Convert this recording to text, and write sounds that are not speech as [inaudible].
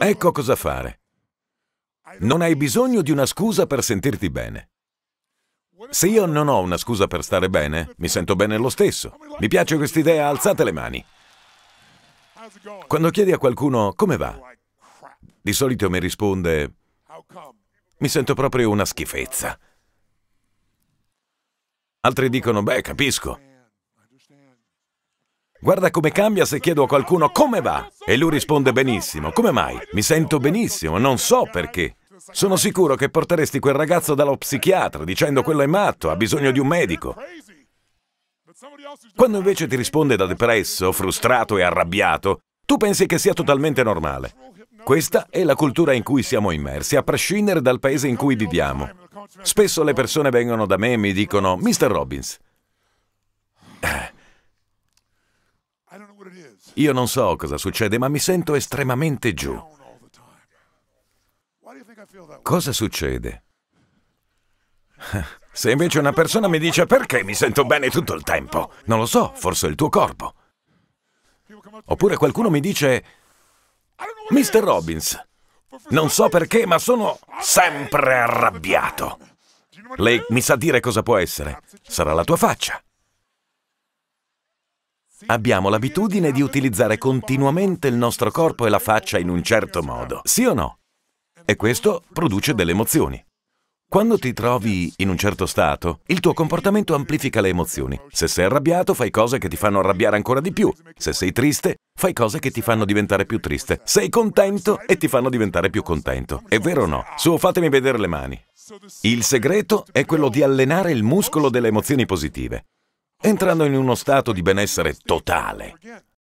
Ecco cosa fare. Non hai bisogno di una scusa per sentirti bene. Se io non ho una scusa per stare bene, mi sento bene lo stesso. Mi piace quest'idea, alzate le mani. Quando chiedi a qualcuno come va, di solito mi risponde mi sento proprio una schifezza. Altri dicono beh, capisco. Guarda come cambia se chiedo a qualcuno come va. E lui risponde benissimo. Come mai? Mi sento benissimo, non so perché. Sono sicuro che porteresti quel ragazzo dallo psichiatra dicendo quello è matto, ha bisogno di un medico. Quando invece ti risponde da depresso, frustrato e arrabbiato, tu pensi che sia totalmente normale. Questa è la cultura in cui siamo immersi, a prescindere dal paese in cui viviamo. Spesso le persone vengono da me e mi dicono, Mr. Robbins, Io non so cosa succede, ma mi sento estremamente giù. Cosa succede? [laughs] Se invece una persona mi dice perché mi sento bene tutto il tempo, non lo so, forse è il tuo corpo. Oppure qualcuno mi dice, Mr. Robbins, non so perché, ma sono sempre arrabbiato. Lei mi sa dire cosa può essere? Sarà la tua faccia. Abbiamo l'abitudine di utilizzare continuamente il nostro corpo e la faccia in un certo modo, sì o no? E questo produce delle emozioni. Quando ti trovi in un certo stato, il tuo comportamento amplifica le emozioni. Se sei arrabbiato, fai cose che ti fanno arrabbiare ancora di più. Se sei triste, fai cose che ti fanno diventare più triste. Sei contento e ti fanno diventare più contento. È vero o no? Su, fatemi vedere le mani. Il segreto è quello di allenare il muscolo delle emozioni positive entrando in uno stato di benessere totale.